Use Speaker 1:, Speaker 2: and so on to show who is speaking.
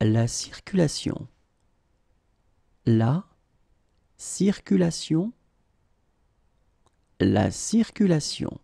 Speaker 1: la circulation. La circulation. La circulation.